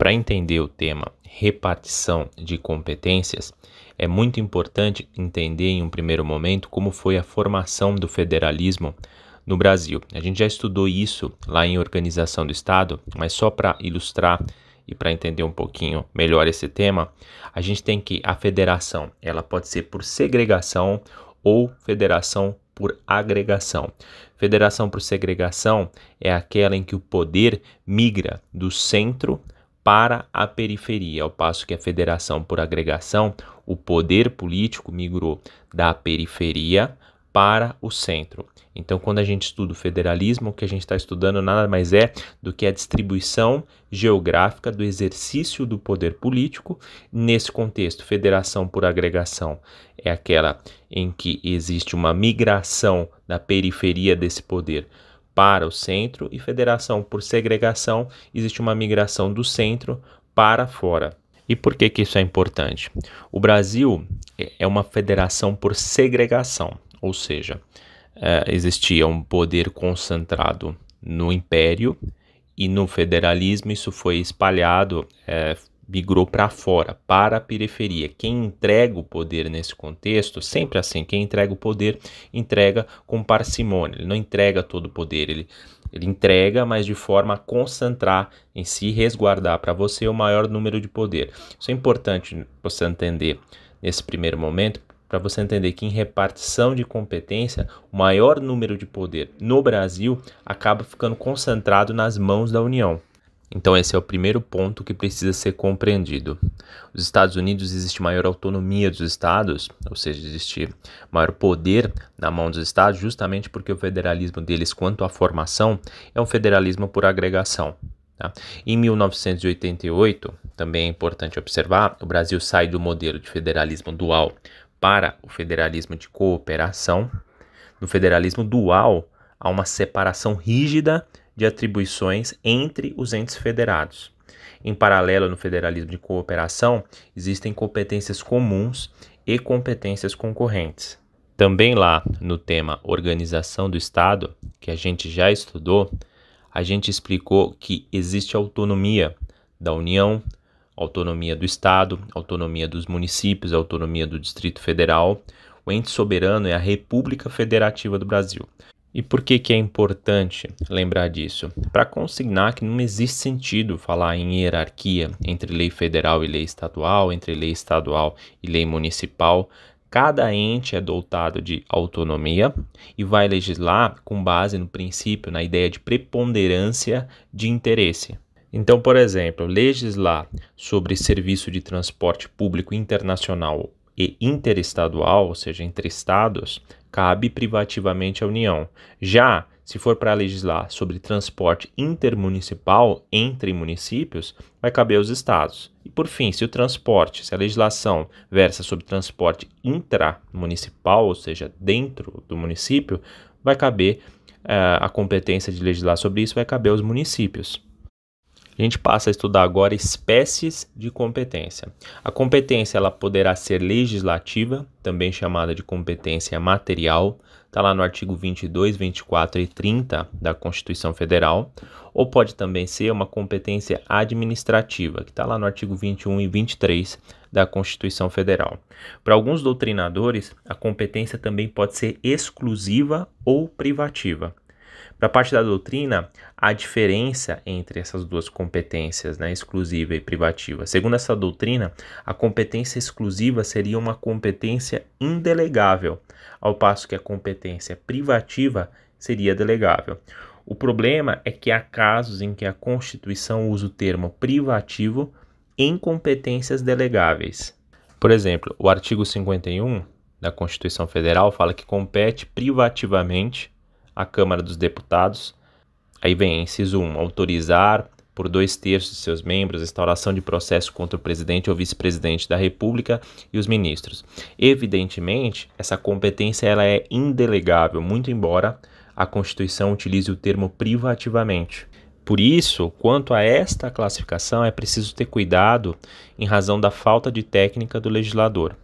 Para entender o tema repartição de competências, é muito importante entender em um primeiro momento como foi a formação do federalismo no Brasil. A gente já estudou isso lá em Organização do Estado, mas só para ilustrar e para entender um pouquinho melhor esse tema, a gente tem que a federação, ela pode ser por segregação ou federação por agregação. Federação por segregação é aquela em que o poder migra do centro para a periferia, ao passo que a federação por agregação, o poder político migrou da periferia para o centro. Então, quando a gente estuda o federalismo, o que a gente está estudando nada mais é do que a distribuição geográfica do exercício do poder político. Nesse contexto, federação por agregação é aquela em que existe uma migração da periferia desse poder para o centro e federação por segregação, existe uma migração do centro para fora. E por que, que isso é importante? O Brasil é, é uma federação por segregação, ou seja, é, existia um poder concentrado no império e no federalismo isso foi espalhado, é, migrou para fora, para a periferia. Quem entrega o poder nesse contexto, sempre assim, quem entrega o poder, entrega com parcimônia, ele não entrega todo o poder, ele, ele entrega, mas de forma a concentrar em si, resguardar para você o maior número de poder. Isso é importante você entender nesse primeiro momento, para você entender que em repartição de competência, o maior número de poder no Brasil acaba ficando concentrado nas mãos da União. Então, esse é o primeiro ponto que precisa ser compreendido. Nos Estados Unidos existe maior autonomia dos estados, ou seja, existe maior poder na mão dos estados, justamente porque o federalismo deles, quanto à formação, é um federalismo por agregação. Tá? Em 1988, também é importante observar, o Brasil sai do modelo de federalismo dual para o federalismo de cooperação. No federalismo dual, há uma separação rígida de atribuições entre os entes federados. Em paralelo no federalismo de cooperação, existem competências comuns e competências concorrentes. Também lá no tema organização do Estado, que a gente já estudou, a gente explicou que existe autonomia da União, autonomia do Estado, autonomia dos municípios, autonomia do Distrito Federal. O ente soberano é a República Federativa do Brasil. E por que, que é importante lembrar disso? Para consignar que não existe sentido falar em hierarquia entre lei federal e lei estadual, entre lei estadual e lei municipal. Cada ente é dotado de autonomia e vai legislar com base no princípio, na ideia de preponderância de interesse. Então, por exemplo, legislar sobre serviço de transporte público internacional e interestadual, ou seja, entre estados, cabe privativamente à União. Já se for para legislar sobre transporte intermunicipal entre municípios, vai caber aos estados. E por fim, se o transporte, se a legislação versa sobre transporte intramunicipal, ou seja, dentro do município, vai caber uh, a competência de legislar sobre isso, vai caber aos municípios. A gente passa a estudar agora espécies de competência. A competência ela poderá ser legislativa, também chamada de competência material, está lá no artigo 22, 24 e 30 da Constituição Federal, ou pode também ser uma competência administrativa, que está lá no artigo 21 e 23 da Constituição Federal. Para alguns doutrinadores, a competência também pode ser exclusiva ou privativa. Para a parte da doutrina, há diferença entre essas duas competências, né, exclusiva e privativa. Segundo essa doutrina, a competência exclusiva seria uma competência indelegável, ao passo que a competência privativa seria delegável. O problema é que há casos em que a Constituição usa o termo privativo em competências delegáveis. Por exemplo, o artigo 51 da Constituição Federal fala que compete privativamente à Câmara dos Deputados. Aí vem, inciso 1, autorizar por dois terços de seus membros a instauração de processo contra o presidente ou vice-presidente da República e os ministros. Evidentemente, essa competência ela é indelegável, muito embora a Constituição utilize o termo privativamente. Por isso, quanto a esta classificação, é preciso ter cuidado em razão da falta de técnica do legislador.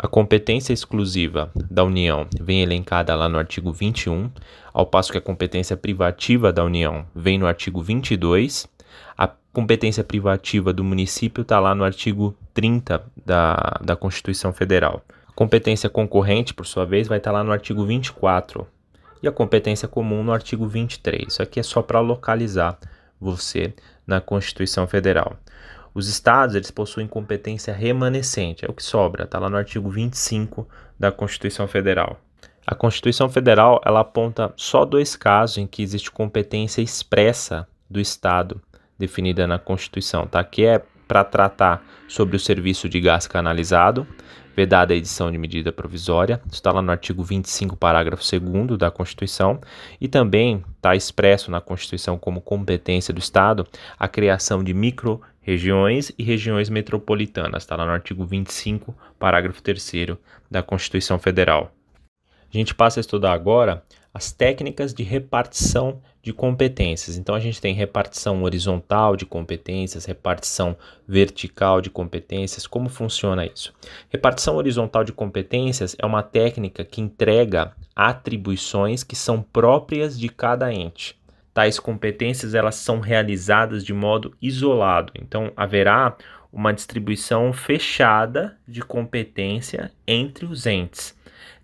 A competência exclusiva da União vem elencada lá no artigo 21, ao passo que a competência privativa da União vem no artigo 22. A competência privativa do município está lá no artigo 30 da, da Constituição Federal. A competência concorrente, por sua vez, vai estar tá lá no artigo 24. E a competência comum no artigo 23. Isso aqui é só para localizar você na Constituição Federal. Os estados, eles possuem competência remanescente, é o que sobra, está lá no artigo 25 da Constituição Federal. A Constituição Federal, ela aponta só dois casos em que existe competência expressa do estado definida na Constituição, tá? Que é para tratar sobre o serviço de gás canalizado, vedada a edição de medida provisória, está lá no artigo 25, parágrafo 2 da Constituição, e também está expresso na Constituição como competência do Estado a criação de micro regiões e regiões metropolitanas, está lá no artigo 25, parágrafo 3 da Constituição Federal. A gente passa a estudar agora as técnicas de repartição de competências. Então a gente tem repartição horizontal de competências, repartição vertical de competências. Como funciona isso? Repartição horizontal de competências é uma técnica que entrega atribuições que são próprias de cada ente. Tais competências elas são realizadas de modo isolado, então haverá uma distribuição fechada de competência entre os entes.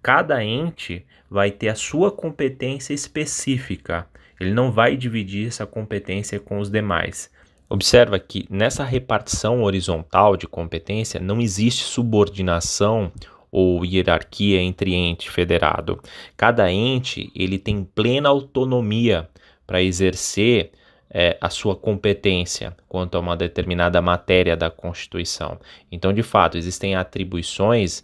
Cada ente vai ter a sua competência específica, ele não vai dividir essa competência com os demais. Observa que nessa repartição horizontal de competência não existe subordinação ou hierarquia entre ente federado. Cada ente ele tem plena autonomia para exercer é, a sua competência quanto a uma determinada matéria da Constituição. Então, de fato, existem atribuições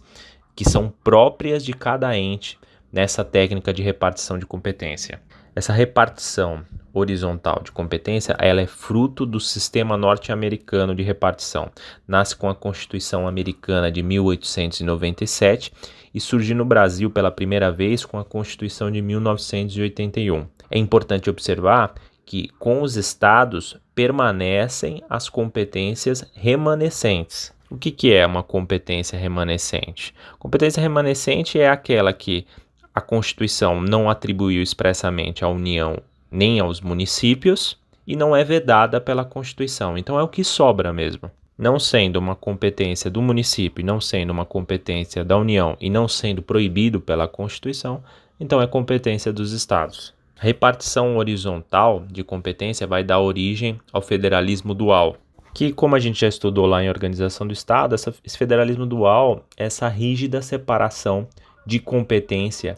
que são próprias de cada ente nessa técnica de repartição de competência. Essa repartição horizontal de competência, ela é fruto do sistema norte-americano de repartição. Nasce com a Constituição Americana de 1897 e surgiu no Brasil pela primeira vez com a Constituição de 1981. É importante observar que com os estados permanecem as competências remanescentes. O que, que é uma competência remanescente? Competência remanescente é aquela que a Constituição não atribuiu expressamente à União nem aos municípios e não é vedada pela Constituição. Então é o que sobra mesmo não sendo uma competência do município, não sendo uma competência da União e não sendo proibido pela Constituição, então é competência dos estados. A repartição horizontal de competência vai dar origem ao federalismo dual, que, como a gente já estudou lá em Organização do Estado, essa, esse federalismo dual, essa rígida separação de competência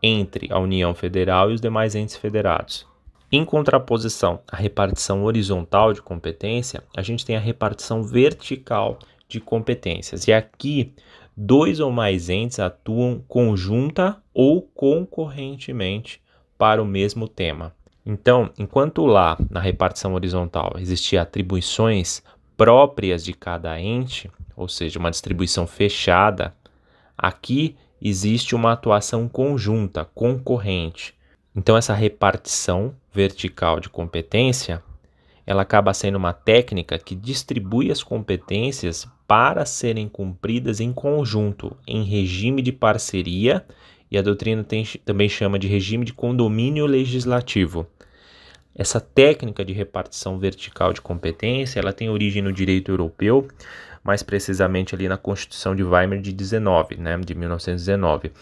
entre a União Federal e os demais entes federados. Em contraposição à repartição horizontal de competência, a gente tem a repartição vertical de competências. E aqui, dois ou mais entes atuam conjunta ou concorrentemente para o mesmo tema. Então, enquanto lá na repartição horizontal existia atribuições próprias de cada ente, ou seja, uma distribuição fechada, aqui existe uma atuação conjunta, concorrente. Então, essa repartição vertical de competência, ela acaba sendo uma técnica que distribui as competências para serem cumpridas em conjunto, em regime de parceria, e a doutrina tem, também chama de regime de condomínio legislativo. Essa técnica de repartição vertical de competência, ela tem origem no direito europeu, mais precisamente ali na Constituição de Weimar de 19, né, de 1919.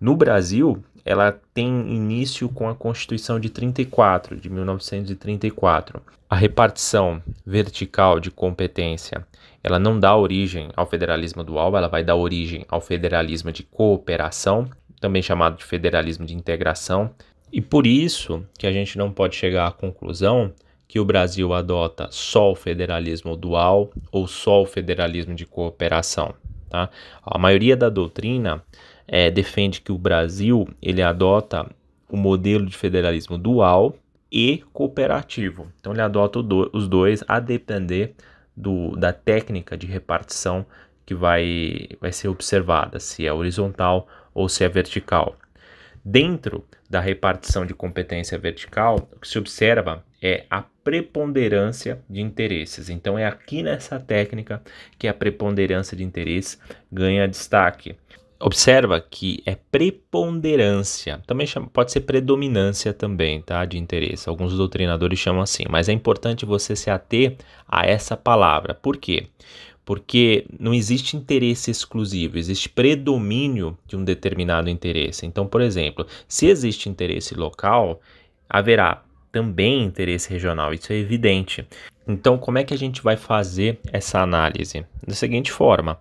No Brasil, ela tem início com a Constituição de 34, de 1934. A repartição vertical de competência, ela não dá origem ao federalismo dual, ela vai dar origem ao federalismo de cooperação, também chamado de federalismo de integração, e por isso que a gente não pode chegar à conclusão que o Brasil adota só o federalismo dual ou só o federalismo de cooperação. Tá? A maioria da doutrina é, defende que o Brasil ele adota o modelo de federalismo dual e cooperativo. Então ele adota do, os dois a depender do, da técnica de repartição que vai, vai ser observada, se é horizontal ou se é vertical. Dentro da repartição de competência vertical, o que se observa é a preponderância de interesses. Então é aqui nessa técnica que a preponderância de interesses ganha destaque. Observa que é preponderância, também chama, pode ser predominância também, tá? De interesse. Alguns doutrinadores chamam assim, mas é importante você se ater a essa palavra. Por quê? Porque não existe interesse exclusivo, existe predomínio de um determinado interesse. Então, por exemplo, se existe interesse local, haverá também interesse regional, isso é evidente. Então, como é que a gente vai fazer essa análise? Da seguinte forma: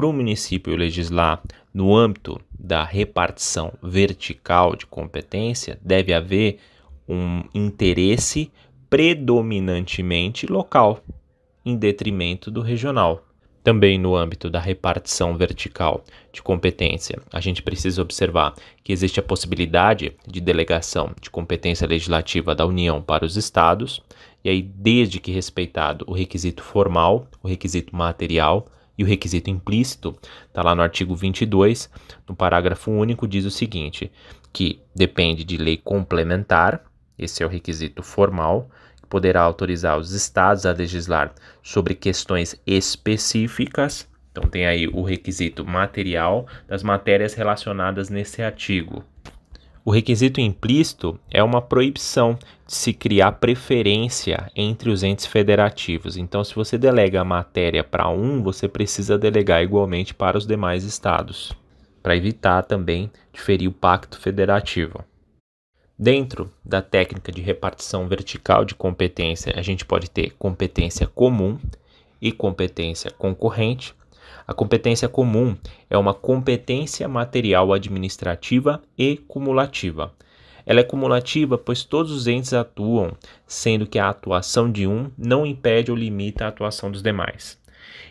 para o município legislar no âmbito da repartição vertical de competência, deve haver um interesse predominantemente local, em detrimento do regional. Também no âmbito da repartição vertical de competência, a gente precisa observar que existe a possibilidade de delegação de competência legislativa da União para os estados, e aí, desde que respeitado o requisito formal, o requisito material, e o requisito implícito está lá no artigo 22, no parágrafo único, diz o seguinte: que depende de lei complementar, esse é o requisito formal, que poderá autorizar os estados a legislar sobre questões específicas. Então, tem aí o requisito material das matérias relacionadas nesse artigo. O requisito implícito é uma proibição de se criar preferência entre os entes federativos. Então, se você delega a matéria para um, você precisa delegar igualmente para os demais estados, para evitar também de ferir o pacto federativo. Dentro da técnica de repartição vertical de competência, a gente pode ter competência comum e competência concorrente. A competência comum é uma competência material administrativa e cumulativa. Ela é cumulativa, pois todos os entes atuam, sendo que a atuação de um não impede ou limita a atuação dos demais.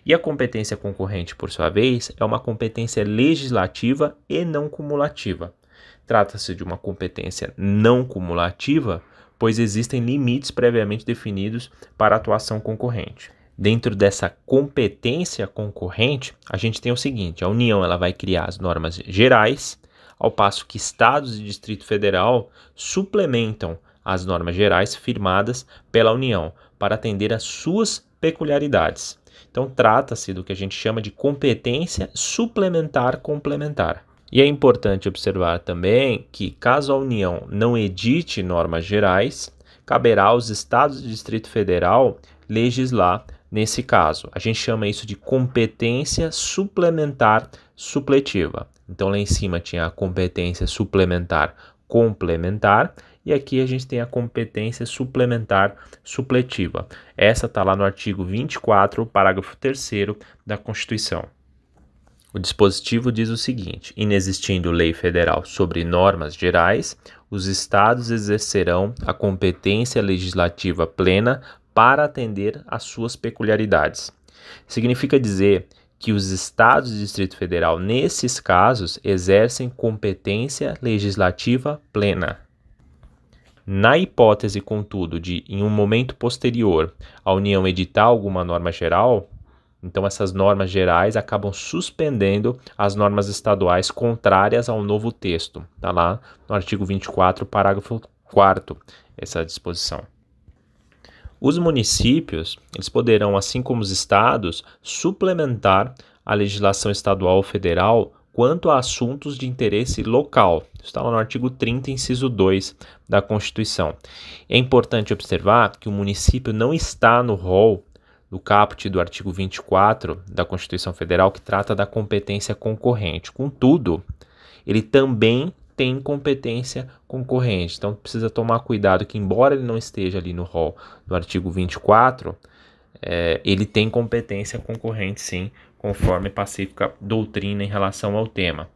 E a competência concorrente, por sua vez, é uma competência legislativa e não cumulativa. Trata-se de uma competência não cumulativa, pois existem limites previamente definidos para a atuação concorrente dentro dessa competência concorrente, a gente tem o seguinte: a União ela vai criar as normas gerais, ao passo que estados e Distrito Federal suplementam as normas gerais firmadas pela União para atender às suas peculiaridades. Então, trata-se do que a gente chama de competência suplementar complementar. E é importante observar também que, caso a União não edite normas gerais, caberá aos estados e Distrito Federal legislar nesse caso. A gente chama isso de competência suplementar supletiva. Então lá em cima tinha a competência suplementar complementar e aqui a gente tem a competência suplementar supletiva. Essa está lá no artigo 24, parágrafo 3 da Constituição. O dispositivo diz o seguinte: inexistindo lei federal sobre normas gerais, os estados exercerão a competência legislativa plena para atender às suas peculiaridades. Significa dizer que os estados e Distrito Federal, nesses casos, exercem competência legislativa plena. Na hipótese, contudo, de em um momento posterior a União editar alguma norma geral, então essas normas gerais acabam suspendendo as normas estaduais contrárias ao novo texto. Está lá no artigo 24, parágrafo 4 essa disposição. Os municípios, eles poderão, assim como os estados, suplementar a legislação estadual ou federal quanto a assuntos de interesse local. Isso está lá no artigo 30, inciso 2 da Constituição. É importante observar que o município não está no rol do caput do artigo 24 da Constituição Federal, que trata da competência concorrente. Contudo, ele também tem competência concorrente. Então precisa tomar cuidado que, embora ele não esteja ali no rol do artigo 24, é, ele tem competência concorrente sim, conforme pacífica doutrina em relação ao tema.